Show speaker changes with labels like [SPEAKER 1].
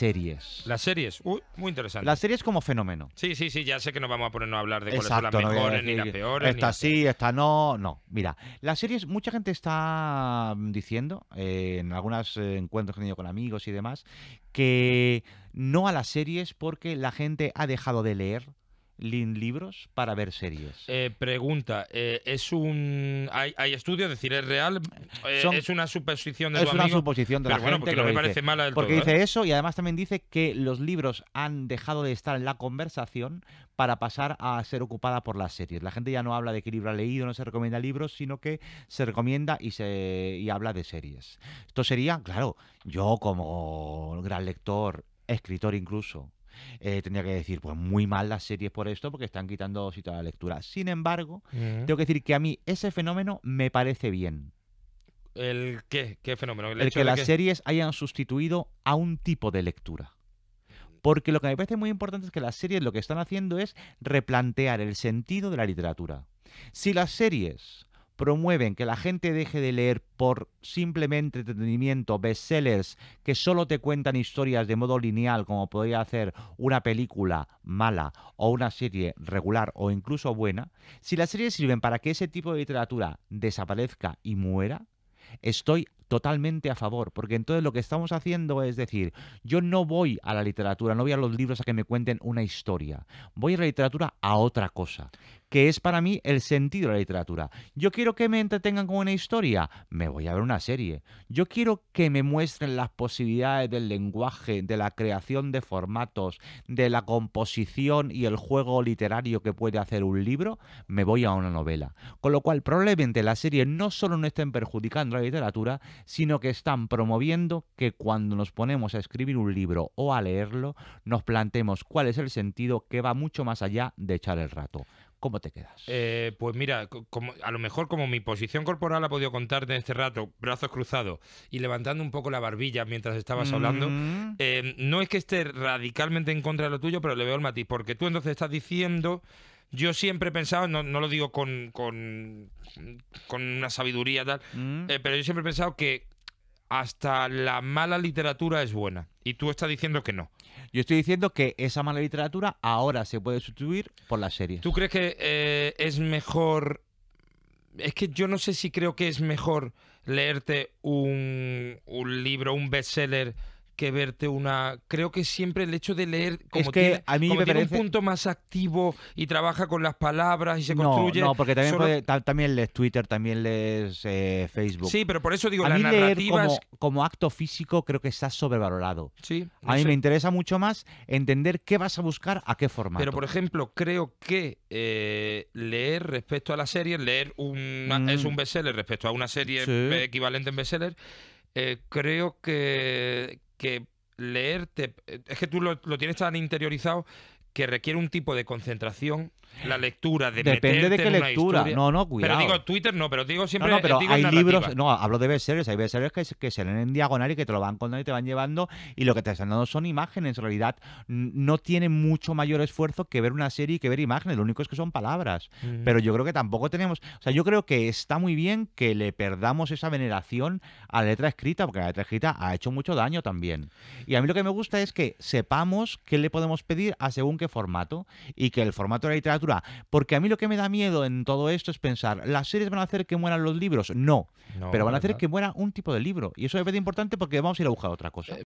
[SPEAKER 1] series.
[SPEAKER 2] Las series, muy interesante. Las
[SPEAKER 1] series como fenómeno.
[SPEAKER 2] Sí, sí, sí, ya sé que no vamos a ponernos a hablar de cuáles son las mejores ni las peores. Esta sí,
[SPEAKER 1] esta no, no. Mira, las series, mucha gente está mm, diciendo, eh, en algunos eh, encuentros que he tenido con amigos y demás, que no a las series porque la gente ha dejado de leer libros para ver series.
[SPEAKER 2] Eh, pregunta, eh, ¿es un... ¿Hay, hay Es decir, ¿es real? Eh, ¿Es una suposición de Es una suposición de la gente porque dice. parece mala Porque dice
[SPEAKER 1] eso y además también dice que los libros han dejado de estar en la conversación para pasar a ser ocupada por las series. La gente ya no habla de qué libro ha leído, no se recomienda libros, sino que se recomienda y, se, y habla de series. Esto sería, claro, yo como gran lector, escritor incluso, tenía eh, tendría que decir, pues muy mal las series por esto, porque están quitando sitio a la lectura. Sin embargo, tengo que decir que a mí ese fenómeno me parece bien.
[SPEAKER 2] ¿El qué? ¿Qué fenómeno? El, que las series
[SPEAKER 1] hayan sustituido a un tipo de lectura. Porque lo que me parece muy importante es que las series lo que están haciendo es replantear el sentido de la literatura. Si las series promueven que la gente deje de leer por simplemente entretenimiento bestsellers que solo te cuentan historias de modo lineal, como podría hacer una película mala o una serie regular o incluso buena, si las series sirven para que ese tipo de literatura desaparezca y muera, estoy totalmente a favor, porque entonces lo que estamos haciendo es decir, yo no voy a la literatura, no voy a los libros a que me cuenten una historia, voy a la literatura a otra cosa que es para mí el sentido de la literatura. Yo quiero que me entretengan con una historia, me voy a ver una serie. Yo quiero que me muestren las posibilidades del lenguaje, de la creación de formatos, de la composición y el juego literario que puede hacer un libro, me voy a una novela. Con lo cual probablemente las series no solo no estén perjudicando la literatura, sino que están promoviendo que cuando nos ponemos a escribir un libro o a leerlo, nos planteemos cuál es el sentido que va mucho más allá de echar el rato. ¿cómo te quedas?
[SPEAKER 2] Eh, pues mira, como, a lo mejor como mi posición corporal ha podido contarte en este rato, brazos cruzados y levantando un poco la barbilla mientras estabas hablando, mm. em, no es que esté radicalmente en contra de lo tuyo, pero le veo el matiz, porque tú entonces estás diciendo... Yo siempre he pensado, no, lo digo con, con, una sabiduría tal, mm.
[SPEAKER 1] eh, pero yo siempre he pensado que hasta la mala literatura es buena. Y tú estás diciendo que no. Yo estoy diciendo que esa mala literatura ahora se puede sustituir por las series. ¿Tú crees que eh, es mejor... Es que yo no sé si creo que es mejor
[SPEAKER 2] leerte un, un libro, un bestseller que verte una. Creo que siempre el hecho de leer como que tiene, a mí me un punto más activo y trabaja con las palabras y se construye. No, porque
[SPEAKER 1] también, lees Twitter, también lees eh, Facebook. Sí,
[SPEAKER 2] pero por eso digo, la narrativa
[SPEAKER 1] como, acto físico creo que está sobrevalorado. Sí. a mí me interesa mucho más entender qué vas a buscar, a qué forma Pero por
[SPEAKER 2] ejemplo, creo que eh, leer respecto a la serie, leer un es un mm. bestseller respecto a una serie equivalente en bestseller. Eh, creo que que leerte, eh, es que tú lo, lo, tienes tan interiorizado que requiere un tipo de concentración, la eh, lectura de depende de qué lectura. No, no, cuidado. Pero digo Twitter no, pero digo siempre. No, hay libros. No,
[SPEAKER 1] hablo de B-series, Hay b que, que se leen en diagonal y que te lo van contando y te van llevando y lo que te están dando son imágenes. En realidad no tiene mucho mayor esfuerzo que ver una serie y que ver imágenes. Lo único es que son palabras. Mm. Pero yo creo que tampoco tenemos. O sea, yo creo que está muy bien que le perdamos esa veneración a la letra escrita, porque la letra escrita ha hecho mucho daño también. Y a mí lo que me gusta es que sepamos qué le podemos pedir a según qué formato y que el formato de la literatura. Porque a mí lo que me da miedo en todo esto es pensar, ¿las series van a hacer que mueran los libros? No, pero van a hacer que muera un tipo de libro. Y eso es importante porque vamos a ir a buscar otra cosa.